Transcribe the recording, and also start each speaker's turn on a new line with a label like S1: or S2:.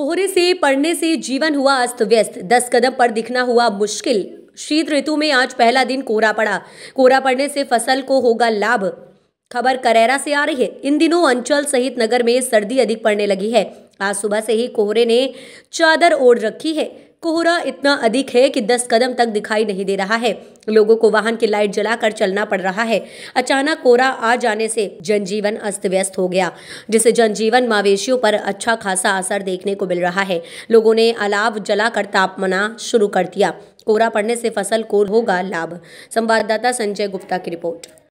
S1: कोहरे से पड़ने से जीवन हुआ अस्त व्यस्त दस कदम पर दिखना हुआ मुश्किल शीत ऋतु में आज पहला दिन कोहरा पड़ा कोहरा पड़ने से फसल को होगा लाभ खबर करैरा से आ रही है इन दिनों अंचल सहित नगर में सर्दी अधिक पड़ने लगी है आज सुबह से ही कोहरे ने चादर ओढ़ रखी है कोहरा इतना अधिक है कि दस कदम तक दिखाई नहीं दे रहा है लोगों को वाहन की लाइट जलाकर चलना पड़ रहा है अचानक कोहरा आ जाने से जनजीवन अस्त व्यस्त हो गया जिससे जनजीवन मवेशियों पर अच्छा खासा असर देखने को मिल रहा है लोगों ने अलाव जलाकर तापमना शुरू कर दिया कोहरा पड़ने से फसल को होगा लाभ संवाददाता संजय गुप्ता की रिपोर्ट